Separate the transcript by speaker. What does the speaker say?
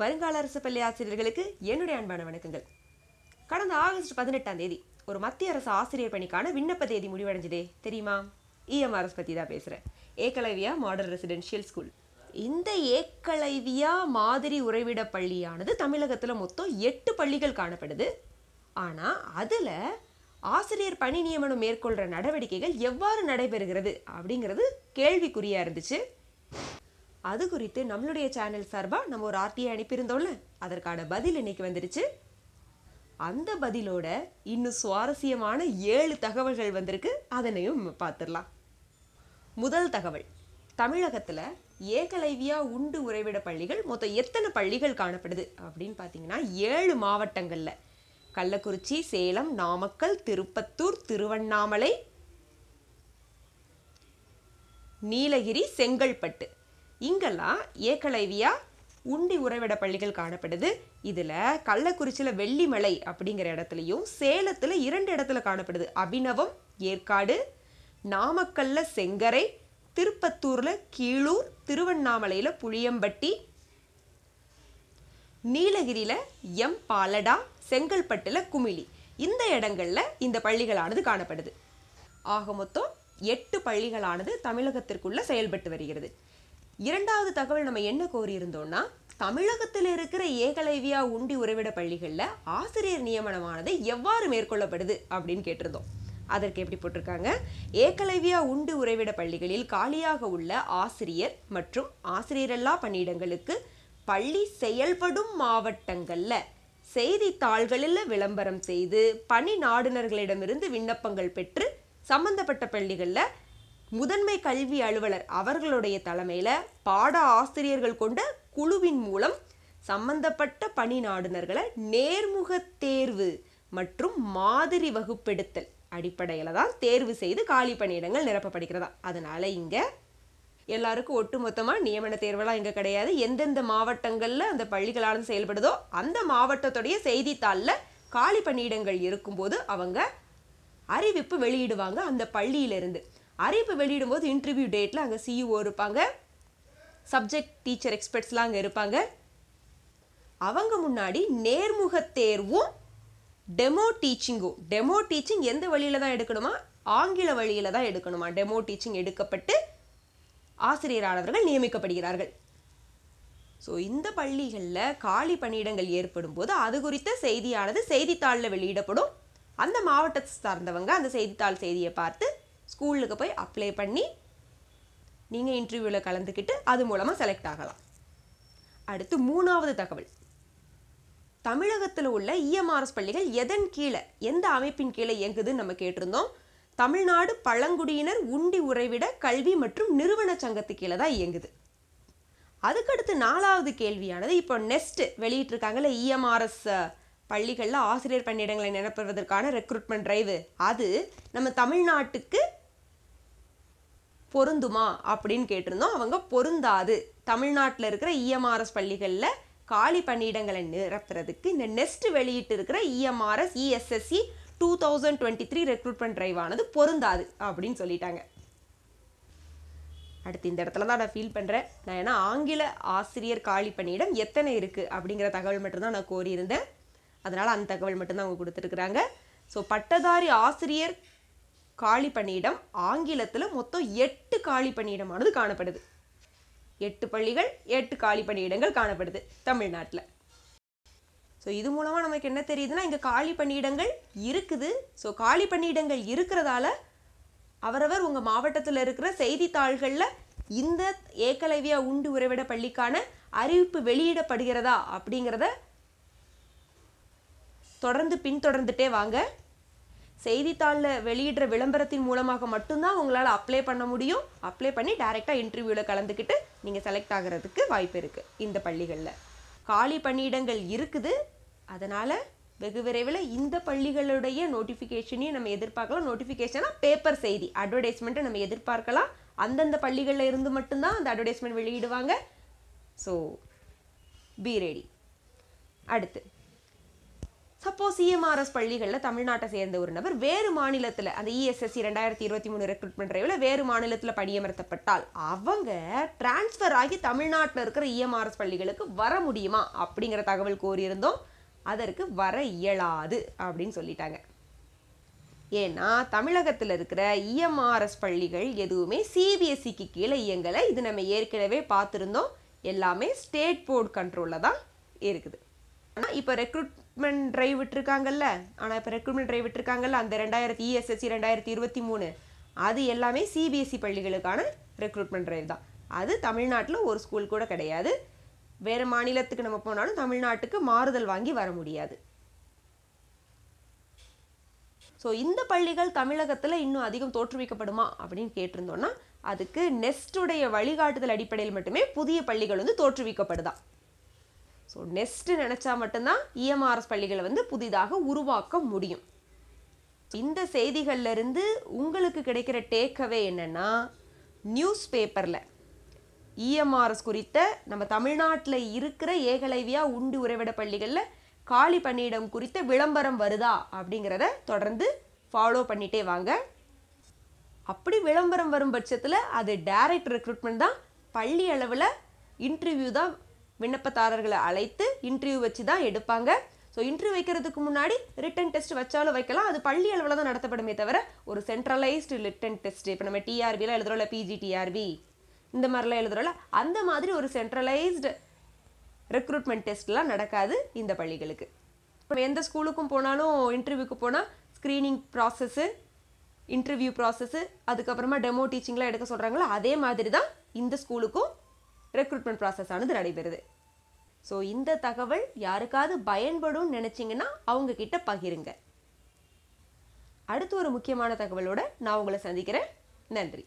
Speaker 1: வருங்கால அரசு பள்ளி ஆசிரியர்களுக்கு என்னுடைய அன்பான வணக்கங்கள் கடந்த ஆகஸ்ட் பதினெட்டாம் தேதி ஒரு மத்திய அரசு ஆசிரியர் பணிக்கான விண்ணப்ப தேதி முடிவடைஞ்சதே தெரியுமா இஎம்ஆர்எஸ் பற்றி தான் பேசுகிறேன் ஏகலைவியா மாடல் ரெசிடென்ஷியல் ஸ்கூல் இந்த ஏக்கலைவியா மாதிரி உறைவிட பள்ளியானது தமிழகத்தில் மொத்தம் எட்டு பள்ளிகள் காணப்படுது ஆனால் அதில் ஆசிரியர் பணி நியமனம் மேற்கொள்கிற நடவடிக்கைகள் எவ்வாறு நடைபெறுகிறது அப்படிங்கிறது கேள்விக்குறியாக இருந்துச்சு அது குறித்து நம்மளுடைய சேனல் சார்பாக நம்ம ஒரு ஆர்டியை அனுப்பியிருந்தோம்ல அதற்கான பதில் இன்னைக்கு வந்துருச்சு அந்த பதிலோட இன்னும் சுவாரஸ்யமான ஏழு தகவல்கள் வந்திருக்கு அதனையும் பார்த்துடலாம் முதல் தகவல் தமிழகத்தில் ஏகலைவியா உண்டு உறைவிட பள்ளிகள் மொத்தம் எத்தனை பள்ளிகள் காணப்படுது அப்படின்னு பார்த்தீங்கன்னா ஏழு மாவட்டங்களில் கள்ளக்குறிச்சி சேலம் நாமக்கல் திருப்பத்தூர் திருவண்ணாமலை நீலகிரி செங்கல்பட்டு இங்கெல்லாம் ஏக்கலைவியா உண்டி உறைவிட பள்ளிகள் காணப்படுது இதில் கள்ளக்குறிச்சியில் வெள்ளிமலை அப்படிங்கிற இடத்துலையும் சேலத்தில் இரண்டு இடத்துல காணப்படுது அபிநவம் ஏற்காடு நாமக்கல்லில் செங்கரை திருப்பத்தூரில் கீழூர் திருவண்ணாமலையில் புளியம்பட்டி நீலகிரியில் எம் பாலடா செங்கல்பட்டில் குமிழி இந்த இடங்களில் இந்த பள்ளிகளானது காணப்படுது ஆக மொத்தம் எட்டு பள்ளிகளானது தமிழகத்திற்குள்ளே செயல்பட்டு வருகிறது இரண்டாவது தகவல் நம்ம என்ன கோரியிருந்தோம்னா தமிழகத்தில் இருக்கிற ஏகலைவியா உண்டி உறைவிட பள்ளிகளில் ஆசிரியர் நியமனமானது எவ்வாறு மேற்கொள்ளப்படுது அப்படின்னு கேட்டிருந்தோம் அதற்கு எப்படி போட்டிருக்காங்க ஏகலைவியா உண்டு உறைவிட பள்ளிகளில் காலியாக உள்ள ஆசிரியர் மற்றும் ஆசிரியரல்லா பணியிடங்களுக்கு பள்ளி செயல்படும் மாவட்டங்களில் செய்தித்தாள்களில் விளம்பரம் செய்து பணி நாடுனர்களிடமிருந்து விண்ணப்பங்கள் பெற்று சம்பந்தப்பட்ட பள்ளிகளில் முதன்மை கல்வி அலுவலர் அவர்களுடைய தலைமையில் பாட ஆசிரியர்கள் கொண்ட குழுவின் மூலம் சம்பந்தப்பட்ட பணி நாடுனர்களை நேர்முக தேர்வு மற்றும் மாதிரி வகுப்பெடுத்தல் அடிப்படையில் தான் தேர்வு செய்து காலி பணியிடங்கள் நிரப்பப்படுகிறதா அதனால் இங்கே எல்லாருக்கும் ஒட்டுமொத்தமாக நியமன தேர்வெல்லாம் இங்கே கிடையாது எந்தெந்த மாவட்டங்களில் அந்த பள்ளிகளால் செயல்படுதோ அந்த மாவட்டத்துடைய செய்தித்தாளில் காலி பணியிடங்கள் இருக்கும்போது அவங்க அறிவிப்பு வெளியிடுவாங்க அந்த பள்ளியிலிருந்து அறிவிப்பு வெளியிடும் போது இன்டர்வியூ டேட்டில் அங்கே சிஇஓ e இருப்பாங்க சப்ஜெக்ட் டீச்சர் எக்ஸ்பர்ட்ஸ்லாம் அங்கே இருப்பாங்க அவங்க முன்னாடி நேர்முக தேர்வும் டெமோ டீச்சிங்கும் டெமோ டீச்சிங் எந்த வழியில் தான் எடுக்கணுமா ஆங்கில வழியில் தான் எடுக்கணுமா டெமோ டீச்சிங் எடுக்கப்பட்டு ஆசிரியரானவர்கள் நியமிக்கப்படுகிறார்கள் ஸோ இந்த பள்ளிகளில் காலி பணியிடங்கள் ஏற்படும் போது அது குறித்த செய்தியானது செய்தித்தாளில் வெளியிடப்படும் அந்த மாவட்டத்தை சார்ந்தவங்க அந்த செய்தித்தாள் செய்தியை பார்த்து ஸ்கூலுக்கு போய் அப்ளை பண்ணி நீங்கள் இன்டர்வியூவில் கலந்துக்கிட்டு அது மூலமாக செலக்ட் ஆகலாம் அடுத்து மூணாவது தகவல் தமிழகத்தில் உள்ள இஎம்ஆர்எஸ் e பள்ளிகள் எதன் கீழே எந்த அமைப்பின் கீழே இயங்குதுன்னு நம்ம கேட்டிருந்தோம் தமிழ்நாடு பழங்குடியினர் உண்டி உறைவிட கல்வி மற்றும் நிறுவன சங்கத்து கீழே தான் இயங்குது அதுக்கடுத்து நாலாவது கேள்வியானது இப்போ நெஸ்ட் வெளியிட்டிருக்காங்கல்ல இஎம்ஆர்எஸ் e பள்ளிகளில் ஆசிரியர் பணியிடங்களை நிரப்புவதற்கான ரெக்ரூட்மெண்ட் ட்ரைவு அது நம்ம தமிழ்நாட்டுக்கு பொருந்துமா அப்படின்னு கேட்டிருந்தோம் அவங்க பொருந்தாது தமிழ்நாட்டில் இருக்கிற இஎம்ஆர்எஸ் பள்ளிகளில் காலி பணியிடங்களை நிரப்புறதுக்கு இந்த நெஸ்ட் வெளியிட்டு இருக்கிற EMRS ESSC two thousand twenty three recruitment drive ஆனது பொருந்தாது அப்படின்னு சொல்லிட்டாங்க அடுத்து இந்த இடத்துல தான் நான் ஃபீல் பண்ணுறேன் நான் ஏன்னா ஆங்கில ஆசிரியர் காலி பணியிடம் எத்தனை இருக்குது அப்படிங்கிற தகவல் மட்டும்தான் நான் கோரியிருந்தேன் அதனால் அந்த தகவல் மட்டும்தான் அவங்க கொடுத்துருக்குறாங்க ஸோ பட்டதாரி ஆசிரியர் காளி பணியிடம் ஆங்கிலத்தில் மொத்தம் எட்டு காளி பணியிடமானது காணப்படுது எட்டு பள்ளிகள் எட்டு காளி பணியிடங்கள் காணப்படுது தமிழ்நாட்டில் ஸோ இது மூலமாக நமக்கு என்ன தெரியுதுன்னா இங்கே காளி பணியிடங்கள் இருக்குது ஸோ காலி பணியிடங்கள் இருக்கிறதால அவரவர் உங்கள் மாவட்டத்தில் இருக்கிற செய்தித்தாள்களில் இந்த ஏக்கலவியா உண்டு உறைவிட பள்ளிக்கான அறிவிப்பு வெளியிடப்படுகிறதா அப்படிங்கிறத தொடர்ந்து பின்தொடர்ந்துட்டே வாங்க செய்தித்தாளில் வெளியிடுற விளம்பரத்தின் மூலமாக மட்டும்தான் உங்களால் அப்ளை பண்ண முடியும் அப்ளை பண்ணி டேரெக்டாக இன்டர்வியூவில் கலந்துக்கிட்டு நீங்கள் செலக்ட் ஆகிறதுக்கு வாய்ப்பு இருக்குது இந்த பள்ளிகளில் காலி பணியிடங்கள் இருக்குது அதனால் வெகு விரைவில் இந்த பள்ளிகளுடைய நோட்டிஃபிகேஷனையும் நம்ம எதிர்பார்க்கலாம் நோட்டிஃபிகேஷனாக பேப்பர் செய்தி அட்வர்டைஸ்மெண்ட்டை நம்ம எதிர்பார்க்கலாம் அந்தந்த பள்ளிகளில் இருந்து மட்டும்தான் அந்த அட்வர்டைஸ்மெண்ட் வெளியிடுவாங்க ஸோ பி ரெடி அடுத்து சப்போஸ் சிஎம்ஆர்எஸ் e பள்ளிகளில் தமிழ்நாட்டை சேர்ந்த ஒரு நபர் வேறு மாநிலத்தில் அந்த இஎஸ்எஸ்சி e ரெண்டாயிரத்தி இருபத்தி மூணு ரெக்ரூட்மெண்ட் டிரைவில் வேறு மாநிலத்தில் பணியமர்த்தப்பட்டால் அவங்க டிரான்ஸ்ஃபர் ஆகி தமிழ்நாட்டில் இருக்கிற இஎம்ஆர்எஸ் e பள்ளிகளுக்கு வர முடியுமா அப்படிங்கிற தகவல் கோரியிருந்தோம் அதற்கு வர இயலாது அப்படின்னு சொல்லிட்டாங்க ஏன்னா தமிழகத்தில் இருக்கிற இஎம்ஆர்எஸ் பள்ளிகள் எதுவுமே சிபிஎஸ்சிக்கு கீழே இயங்கலை இது நம்ம ஏற்கனவே பார்த்துருந்தோம் எல்லாமே ஸ்டேட் போர்டு கண்ட்ரோலில் தான் இருக்குது ஆனால் இப்போ ரெக்ரூட் ரெக்ரூட்மெண்ட் ட்ரைவ் விட்டுருக்காங்கல்ல ஆனால் இப்போ ரெக்ரூட்மெண்ட் ட்ரைவ் விட்டுருக்காங்கல்ல அந்த ரெண்டாயிரத்தி இஎஸ்எஸ்சி e ரெண்டாயிரத்தி இருபத்தி மூணு அது எல்லாமே சிபிஎஸ்சி e பள்ளிகளுக்கான ரெக்ரூட்மெண்ட் ட்ரைவ் தான் அது தமிழ்நாட்டில் ஒரு ஸ்கூல் கூட கிடையாது வேறு மாநிலத்துக்கு நம்ம போனாலும் தமிழ்நாட்டுக்கு மாறுதல் வாங்கி வர முடியாது ஸோ இந்த பள்ளிகள் தமிழகத்தில் இன்னும் அதிகம் தோற்றுவிக்கப்படுமா அப்படின்னு கேட்டிருந்தோன்னா அதுக்கு நெஸ்டுடைய வழிகாட்டுதல் அடிப்படையில் மட்டுமே புதிய பள்ளிகள் வந்து தோற்றுவிக்கப்படுதான் ஸோ நெஸ்ட்டு நினச்சா மட்டும்தான் இஎம்ஆர்எஸ் e பள்ளிகளை வந்து புதிதாக உருவாக்க முடியும் இந்த செய்திகள்லேருந்து உங்களுக்கு கிடைக்கிற டேக்கவே என்னென்னா நியூஸ் பேப்பரில் இஎம்ஆர்எஸ் குறித்த நம்ம தமிழ்நாட்டில் இருக்கிற ஏகலைவியாக உண்டு உறைவிட பள்ளிகளில் காலி பணியிடம் குறித்த விளம்பரம் வருதா அப்படிங்கிறத தொடர்ந்து ஃபாலோ பண்ணிகிட்டே வாங்க அப்படி விளம்பரம் வரும் பட்சத்தில் அது டைரக்ட் ரெக்ரூட்மெண்ட் தான் பள்ளி அளவில் இன்டர்வியூ தான் விண்ணப்பதாரர்களை அழைத்து இன்டர்வியூ வச்சு தான் எடுப்பாங்க ஸோ இன்டர்வியூ வைக்கிறதுக்கு முன்னாடி ரிட்டன் டெஸ்ட் வச்சாலும் வைக்கலாம் அது பள்ளி அளவில் தான் நடத்தப்படுமே தவிர ஒரு சென்ட்ரலைஸ்டு ரிட்டன் டெஸ்ட் இப்போ நம்ம டிஆர்பிலாம் எழுதுறோம்ல பிஜிடிஆர்பி இந்த மாதிரிலாம் எழுதுறோம்ல அந்த மாதிரி ஒரு சென்ட்ரலைஸ்டு ரெக்ரூட்மெண்ட் டெஸ்ட்லாம் நடக்காது இந்த பள்ளிகளுக்கு இப்போ எந்த ஸ்கூலுக்கும் போனாலும் இன்டர்வியூக்கு போனால் ஸ்க்ரீனிங் ப்ராசஸ்ஸு இன்டர்வியூ ப்ராசஸ்ஸு அதுக்கப்புறமா டெமோ டீச்சிங்லாம் எடுக்க சொல்கிறாங்களோ அதே மாதிரி தான் இந்த ஸ்கூலுக்கும் ரெக்ரூட்மெண்ட் ப்ராசஸ் ஆனது நடைபெறுது ஸோ இந்த தகவல் யாருக்காவது பயன்படும் நினச்சிங்கன்னா அவங்கக்கிட்ட பகிருங்க அடுத்து ஒரு முக்கியமான தகவலோடு நான் உங்களை சந்திக்கிறேன் நன்றி